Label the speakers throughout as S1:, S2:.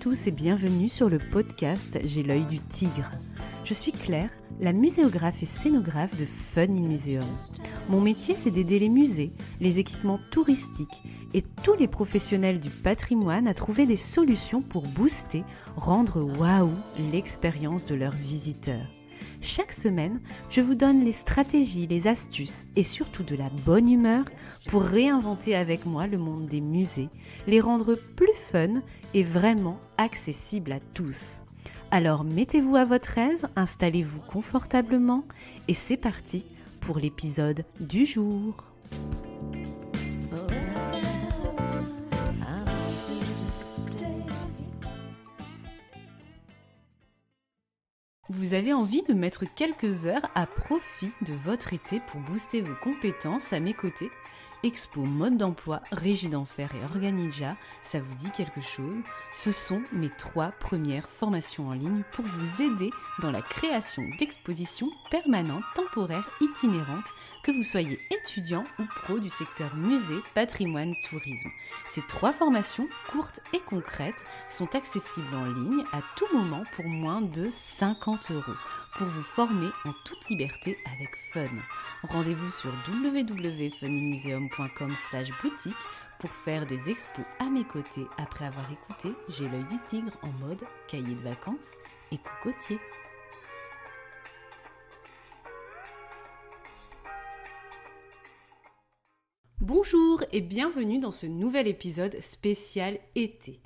S1: tous et bienvenue sur le podcast J'ai l'œil du tigre. Je suis Claire, la muséographe et scénographe de Fun in Museum. Mon métier, c'est d'aider les musées, les équipements touristiques et tous les professionnels du patrimoine à trouver des solutions pour booster, rendre waouh l'expérience de leurs visiteurs. Chaque semaine, je vous donne les stratégies, les astuces et surtout de la bonne humeur pour réinventer avec moi le monde des musées, les rendre plus fun et vraiment accessibles à tous. Alors mettez-vous à votre aise, installez-vous confortablement et c'est parti pour l'épisode du jour. Vous avez envie de mettre quelques heures à profit de votre été pour booster vos compétences à mes côtés Expo Mode d'emploi, Régie d'enfer et organija, ça vous dit quelque chose Ce sont mes trois premières formations en ligne pour vous aider dans la création d'expositions permanentes, temporaires, itinérantes, que vous soyez étudiant ou pro du secteur musée, patrimoine, tourisme. Ces trois formations, courtes et concrètes, sont accessibles en ligne à tout moment pour moins de 50 euros pour vous former en toute liberté avec fun. Rendez-vous sur www.funmuseum.com boutique pour faire des expos à mes côtés après avoir écouté J'ai l'œil du tigre en mode cahier de vacances et cocotier. Bonjour et bienvenue dans ce nouvel épisode spécial été.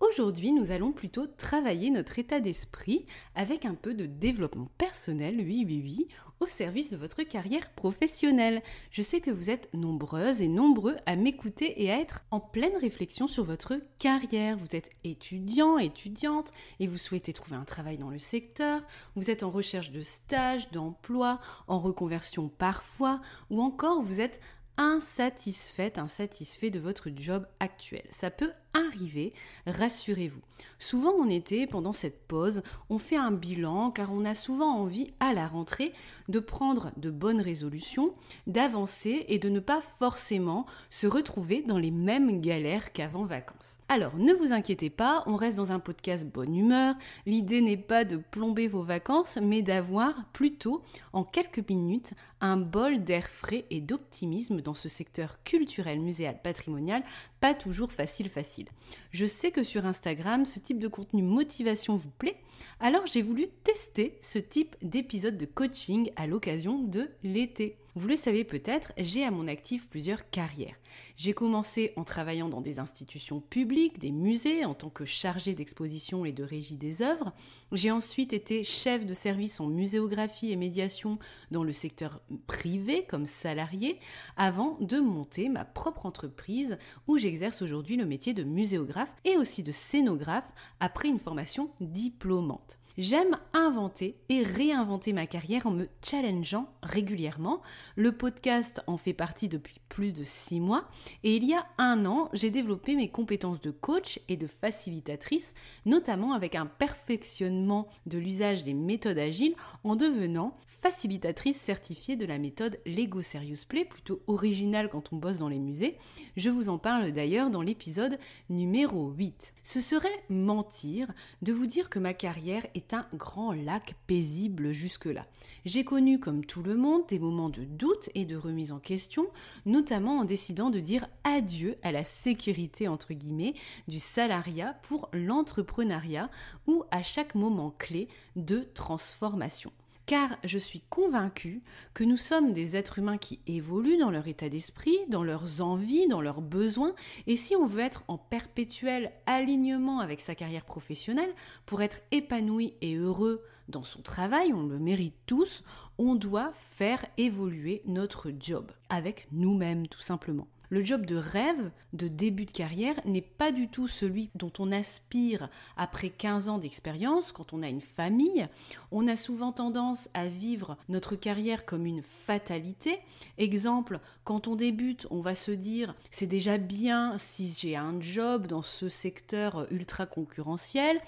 S1: Aujourd'hui, nous allons plutôt travailler notre état d'esprit avec un peu de développement personnel, oui, oui, oui, au service de votre carrière professionnelle. Je sais que vous êtes nombreuses et nombreux à m'écouter et à être en pleine réflexion sur votre carrière. Vous êtes étudiant, étudiante, et vous souhaitez trouver un travail dans le secteur. Vous êtes en recherche de stage, d'emploi, en reconversion parfois, ou encore vous êtes insatisfaite, insatisfait de votre job actuel. Ça peut arriver, rassurez-vous. Souvent en été, pendant cette pause, on fait un bilan car on a souvent envie à la rentrée de prendre de bonnes résolutions, d'avancer et de ne pas forcément se retrouver dans les mêmes galères qu'avant vacances. Alors ne vous inquiétez pas, on reste dans un podcast bonne humeur. L'idée n'est pas de plomber vos vacances, mais d'avoir plutôt en quelques minutes un bol d'air frais et d'optimisme dans ce secteur culturel, muséal, patrimonial, pas toujours facile facile. need. Je sais que sur Instagram, ce type de contenu motivation vous plaît, alors j'ai voulu tester ce type d'épisode de coaching à l'occasion de l'été. Vous le savez peut-être, j'ai à mon actif plusieurs carrières. J'ai commencé en travaillant dans des institutions publiques, des musées, en tant que chargée d'exposition et de régie des œuvres. J'ai ensuite été chef de service en muséographie et médiation dans le secteur privé comme salarié, avant de monter ma propre entreprise où j'exerce aujourd'hui le métier de muséographe et aussi de scénographe après une formation diplômante. J'aime inventer et réinventer ma carrière en me challengeant régulièrement. Le podcast en fait partie depuis plus de six mois et il y a un an, j'ai développé mes compétences de coach et de facilitatrice, notamment avec un perfectionnement de l'usage des méthodes agiles en devenant facilitatrice certifiée de la méthode Lego Serious Play, plutôt originale quand on bosse dans les musées. Je vous en parle d'ailleurs dans l'épisode numéro 8. Ce serait mentir de vous dire que ma carrière est un grand lac paisible jusque-là. J'ai connu, comme tout le monde, des moments de doute et de remise en question, notamment en décidant de dire adieu à la sécurité entre guillemets du salariat pour l'entrepreneuriat ou à chaque moment clé de transformation car je suis convaincue que nous sommes des êtres humains qui évoluent dans leur état d'esprit, dans leurs envies, dans leurs besoins, et si on veut être en perpétuel alignement avec sa carrière professionnelle, pour être épanoui et heureux dans son travail, on le mérite tous, on doit faire évoluer notre job, avec nous-mêmes tout simplement. Le job de rêve de début de carrière n'est pas du tout celui dont on aspire après 15 ans d'expérience, quand on a une famille. On a souvent tendance à vivre notre carrière comme une fatalité. Exemple, quand on débute, on va se dire c'est déjà bien si j'ai un job dans ce secteur ultra concurrentiel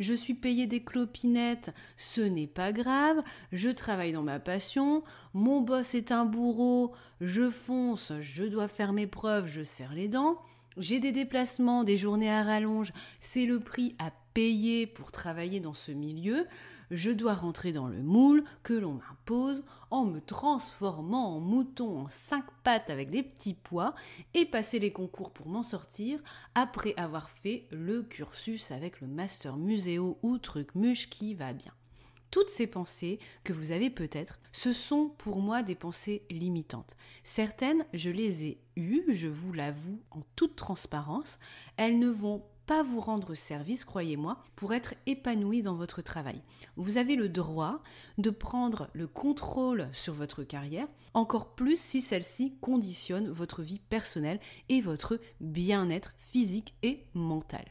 S1: je suis payé des clopinettes, ce n'est pas grave, je travaille dans ma passion, mon boss est un bourreau, je fonce, je dois faire mes preuves, je serre les dents, j'ai des déplacements, des journées à rallonge, c'est le prix à payer pour travailler dans ce milieu, je dois rentrer dans le moule que l'on m'impose en me transformant en mouton en cinq pattes avec des petits pois et passer les concours pour m'en sortir après avoir fait le cursus avec le master muséo ou truc muche qui va bien. Toutes ces pensées que vous avez peut-être, ce sont pour moi des pensées limitantes. Certaines, je les ai eues, je vous l'avoue en toute transparence, elles ne vont pas vous rendre service, croyez-moi, pour être épanoui dans votre travail. Vous avez le droit de prendre le contrôle sur votre carrière, encore plus si celle-ci conditionne votre vie personnelle et votre bien-être physique et mental.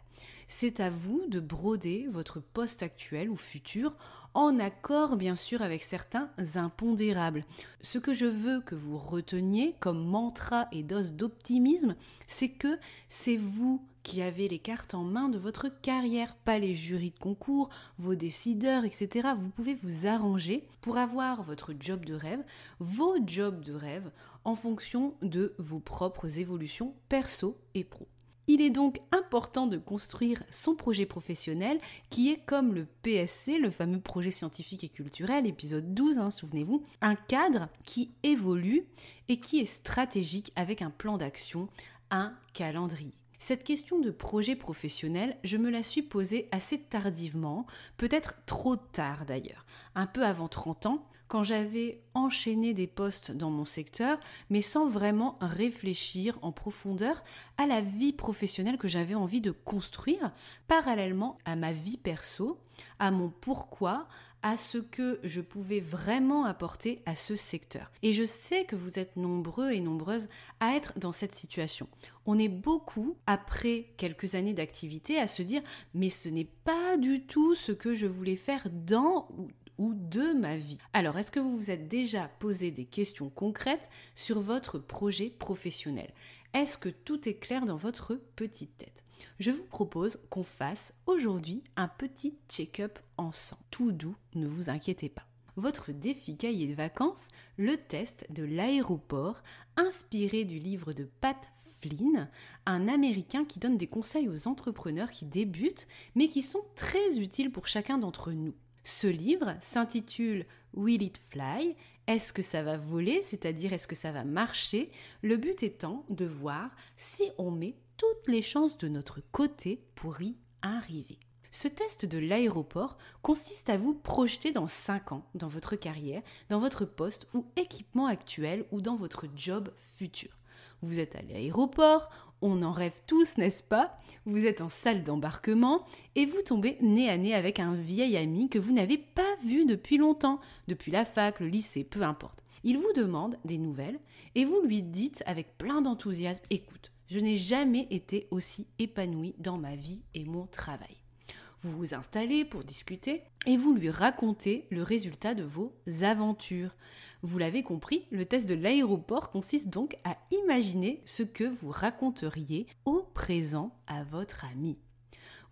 S1: C'est à vous de broder votre poste actuel ou futur en accord bien sûr avec certains impondérables. Ce que je veux que vous reteniez comme mantra et dose d'optimisme, c'est que c'est vous qui avez les cartes en main de votre carrière, pas les jurys de concours, vos décideurs, etc. Vous pouvez vous arranger pour avoir votre job de rêve, vos jobs de rêve, en fonction de vos propres évolutions perso et pro. Il est donc important de construire son projet professionnel qui est comme le PSC, le fameux projet scientifique et culturel, épisode 12, hein, souvenez-vous, un cadre qui évolue et qui est stratégique avec un plan d'action, un calendrier. Cette question de projet professionnel, je me la suis posée assez tardivement, peut-être trop tard d'ailleurs, un peu avant 30 ans, quand j'avais enchaîné des postes dans mon secteur, mais sans vraiment réfléchir en profondeur à la vie professionnelle que j'avais envie de construire, parallèlement à ma vie perso, à mon pourquoi, à ce que je pouvais vraiment apporter à ce secteur. Et je sais que vous êtes nombreux et nombreuses à être dans cette situation. On est beaucoup, après quelques années d'activité, à se dire mais ce n'est pas du tout ce que je voulais faire dans ou ou de ma vie. Alors, est-ce que vous vous êtes déjà posé des questions concrètes sur votre projet professionnel Est-ce que tout est clair dans votre petite tête je vous propose qu'on fasse aujourd'hui un petit check-up en ensemble. Tout doux, ne vous inquiétez pas. Votre défi cahier de vacances, le test de l'aéroport, inspiré du livre de Pat Flynn, un Américain qui donne des conseils aux entrepreneurs qui débutent, mais qui sont très utiles pour chacun d'entre nous. Ce livre s'intitule Will It Fly Est-ce que ça va voler C'est-à-dire est-ce que ça va marcher Le but étant de voir si on met toutes les chances de notre côté pour y arriver. Ce test de l'aéroport consiste à vous projeter dans 5 ans, dans votre carrière, dans votre poste ou équipement actuel ou dans votre job futur. Vous êtes à l'aéroport, on en rêve tous, n'est-ce pas Vous êtes en salle d'embarquement et vous tombez nez à nez avec un vieil ami que vous n'avez pas vu depuis longtemps, depuis la fac, le lycée, peu importe. Il vous demande des nouvelles et vous lui dites avec plein d'enthousiasme, écoute, je n'ai jamais été aussi épanouie dans ma vie et mon travail. Vous vous installez pour discuter et vous lui racontez le résultat de vos aventures. Vous l'avez compris, le test de l'aéroport consiste donc à imaginer ce que vous raconteriez au présent à votre ami.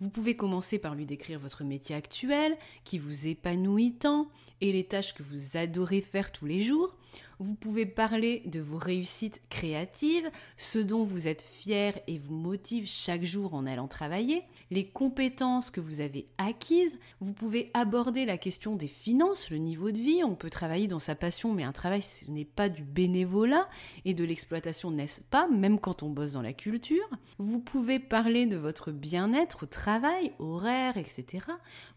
S1: Vous pouvez commencer par lui décrire votre métier actuel, qui vous épanouit tant, et les tâches que vous adorez faire tous les jours. Vous pouvez parler de vos réussites créatives, ce dont vous êtes fier et vous motive chaque jour en allant travailler, les compétences que vous avez acquises. Vous pouvez aborder la question des finances, le niveau de vie. On peut travailler dans sa passion, mais un travail, ce n'est pas du bénévolat et de l'exploitation, n'est-ce pas, même quand on bosse dans la culture. Vous pouvez parler de votre bien-être au travail, horaire, etc.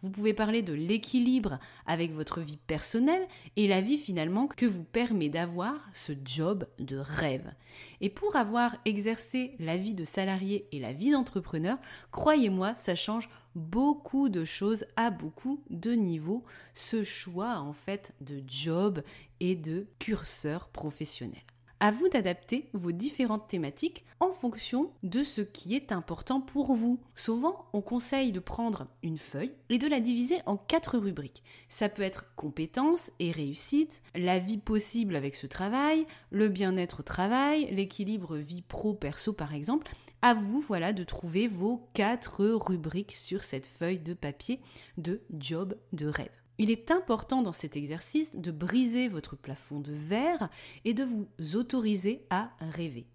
S1: Vous pouvez parler de l'équilibre avec votre vie personnelle et la vie finalement que vous permet d'avoir ce job de rêve. Et pour avoir exercé la vie de salarié et la vie d'entrepreneur, croyez-moi, ça change beaucoup de choses à beaucoup de niveaux, ce choix en fait de job et de curseur professionnel. À vous d'adapter vos différentes thématiques en fonction de ce qui est important pour vous. Souvent, on conseille de prendre une feuille et de la diviser en quatre rubriques. Ça peut être compétences et réussite, la vie possible avec ce travail, le bien-être au travail, l'équilibre vie pro-perso par exemple. À vous, voilà, de trouver vos quatre rubriques sur cette feuille de papier de job de rêve. Il est important dans cet exercice de briser votre plafond de verre et de vous autoriser à rêver,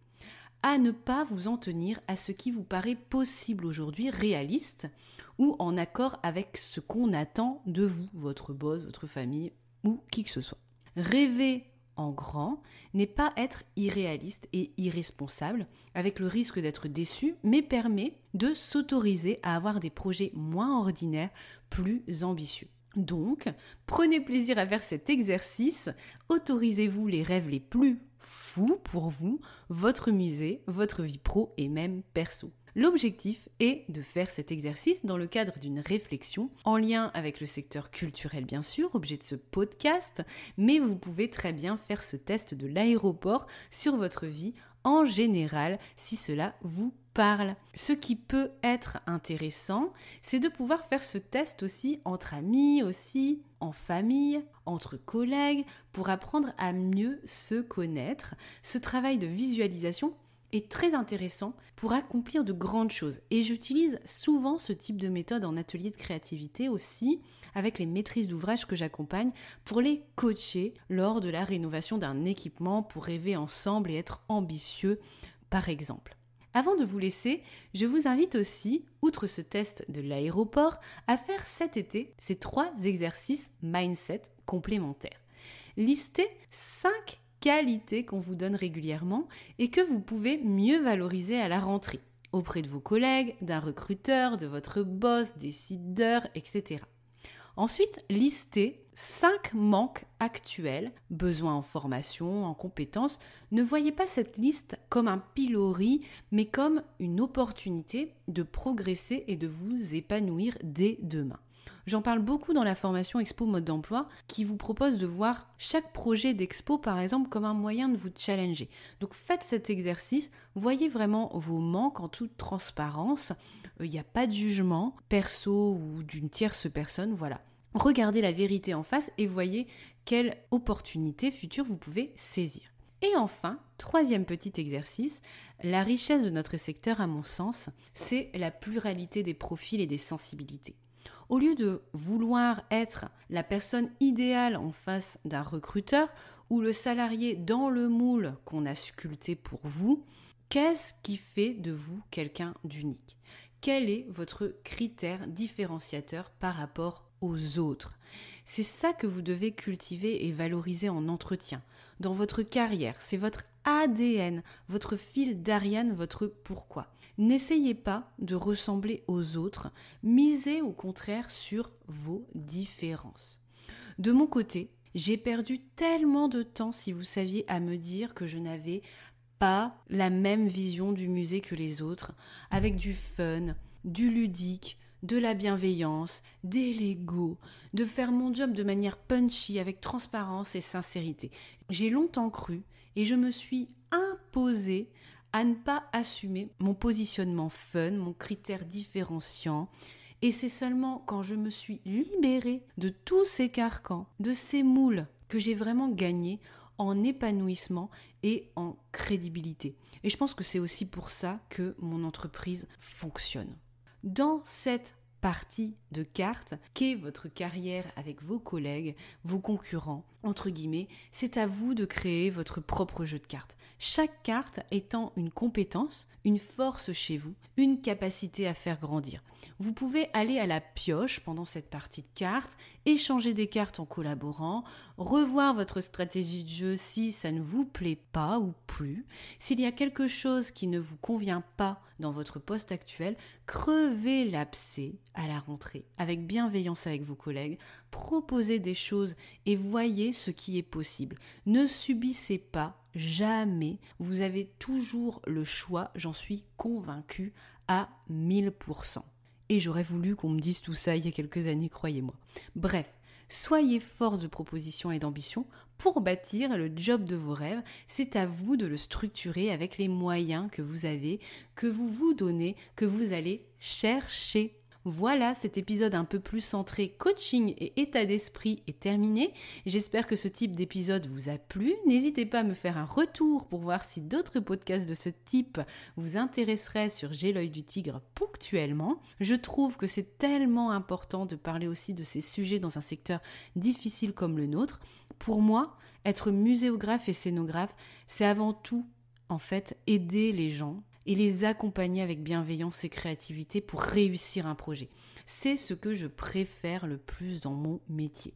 S1: à ne pas vous en tenir à ce qui vous paraît possible aujourd'hui, réaliste ou en accord avec ce qu'on attend de vous, votre boss, votre famille ou qui que ce soit. Rêver en grand n'est pas être irréaliste et irresponsable, avec le risque d'être déçu, mais permet de s'autoriser à avoir des projets moins ordinaires, plus ambitieux. Donc, prenez plaisir à faire cet exercice, autorisez-vous les rêves les plus fous pour vous, votre musée, votre vie pro et même perso. L'objectif est de faire cet exercice dans le cadre d'une réflexion en lien avec le secteur culturel bien sûr, objet de ce podcast, mais vous pouvez très bien faire ce test de l'aéroport sur votre vie en général si cela vous parle. Ce qui peut être intéressant, c'est de pouvoir faire ce test aussi entre amis, aussi en famille, entre collègues, pour apprendre à mieux se connaître. Ce travail de visualisation est très intéressant pour accomplir de grandes choses. Et j'utilise souvent ce type de méthode en atelier de créativité aussi avec les maîtrises d'ouvrage que j'accompagne pour les coacher lors de la rénovation d'un équipement pour rêver ensemble et être ambitieux par exemple. Avant de vous laisser, je vous invite aussi, outre ce test de l'aéroport, à faire cet été ces trois exercices mindset complémentaires. Listez 5 qualités qu'on vous donne régulièrement et que vous pouvez mieux valoriser à la rentrée, auprès de vos collègues, d'un recruteur, de votre boss, décideur, etc. Ensuite, listez 5 manques actuels, besoins en formation, en compétences, ne voyez pas cette liste comme un pilori, mais comme une opportunité de progresser et de vous épanouir dès demain. J'en parle beaucoup dans la formation Expo Mode d'emploi qui vous propose de voir chaque projet d'expo par exemple comme un moyen de vous challenger. Donc faites cet exercice, voyez vraiment vos manques en toute transparence, euh, il n'y a pas de jugement perso ou d'une tierce personne, voilà. Regardez la vérité en face et voyez quelle opportunité future vous pouvez saisir. Et enfin, troisième petit exercice, la richesse de notre secteur, à mon sens, c'est la pluralité des profils et des sensibilités. Au lieu de vouloir être la personne idéale en face d'un recruteur ou le salarié dans le moule qu'on a sculpté pour vous, qu'est-ce qui fait de vous quelqu'un d'unique Quel est votre critère différenciateur par rapport aux autres. C'est ça que vous devez cultiver et valoriser en entretien, dans votre carrière. C'est votre ADN, votre fil d'Ariane, votre pourquoi. N'essayez pas de ressembler aux autres, misez au contraire sur vos différences. De mon côté, j'ai perdu tellement de temps, si vous saviez, à me dire que je n'avais pas la même vision du musée que les autres, avec du fun, du ludique, de la bienveillance, des l'ego, de faire mon job de manière punchy avec transparence et sincérité. J'ai longtemps cru et je me suis imposé à ne pas assumer mon positionnement fun, mon critère différenciant. Et c'est seulement quand je me suis libérée de tous ces carcans, de ces moules, que j'ai vraiment gagné en épanouissement et en crédibilité. Et je pense que c'est aussi pour ça que mon entreprise fonctionne dans cette partie de carte qu'est votre carrière avec vos collègues, vos concurrents, entre guillemets, c'est à vous de créer votre propre jeu de cartes chaque carte étant une compétence, une force chez vous, une capacité à faire grandir. Vous pouvez aller à la pioche pendant cette partie de cartes, échanger des cartes en collaborant, revoir votre stratégie de jeu si ça ne vous plaît pas ou plus. S'il y a quelque chose qui ne vous convient pas dans votre poste actuel, crevez l'abcès à la rentrée avec bienveillance avec vos collègues, proposez des choses et voyez ce qui est possible. Ne subissez pas jamais. Vous avez toujours le choix, j'en suis convaincue, à 1000%. Et j'aurais voulu qu'on me dise tout ça il y a quelques années, croyez-moi. Bref, soyez force de proposition et d'ambition pour bâtir le job de vos rêves. C'est à vous de le structurer avec les moyens que vous avez, que vous vous donnez, que vous allez chercher. Voilà, cet épisode un peu plus centré coaching et état d'esprit est terminé. J'espère que ce type d'épisode vous a plu. N'hésitez pas à me faire un retour pour voir si d'autres podcasts de ce type vous intéresseraient sur J'ai l'œil du tigre ponctuellement. Je trouve que c'est tellement important de parler aussi de ces sujets dans un secteur difficile comme le nôtre. Pour moi, être muséographe et scénographe, c'est avant tout en fait aider les gens et les accompagner avec bienveillance et créativité pour réussir un projet. C'est ce que je préfère le plus dans mon métier.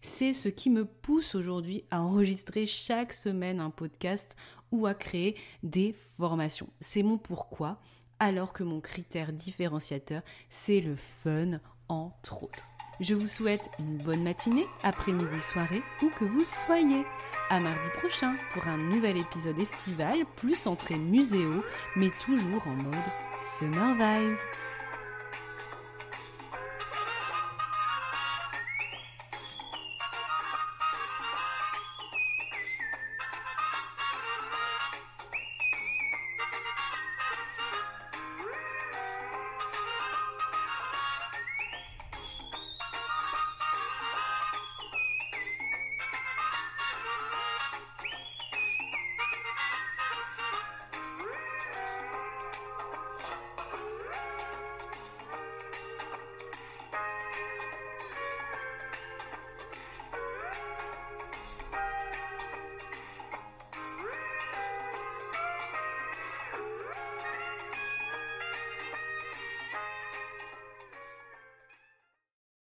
S1: C'est ce qui me pousse aujourd'hui à enregistrer chaque semaine un podcast ou à créer des formations. C'est mon pourquoi, alors que mon critère différenciateur, c'est le fun, entre autres. Je vous souhaite une bonne matinée, après-midi, soirée, où que vous soyez. À mardi prochain pour un nouvel épisode estival, plus entrée muséo, mais toujours en mode Summer Vibes.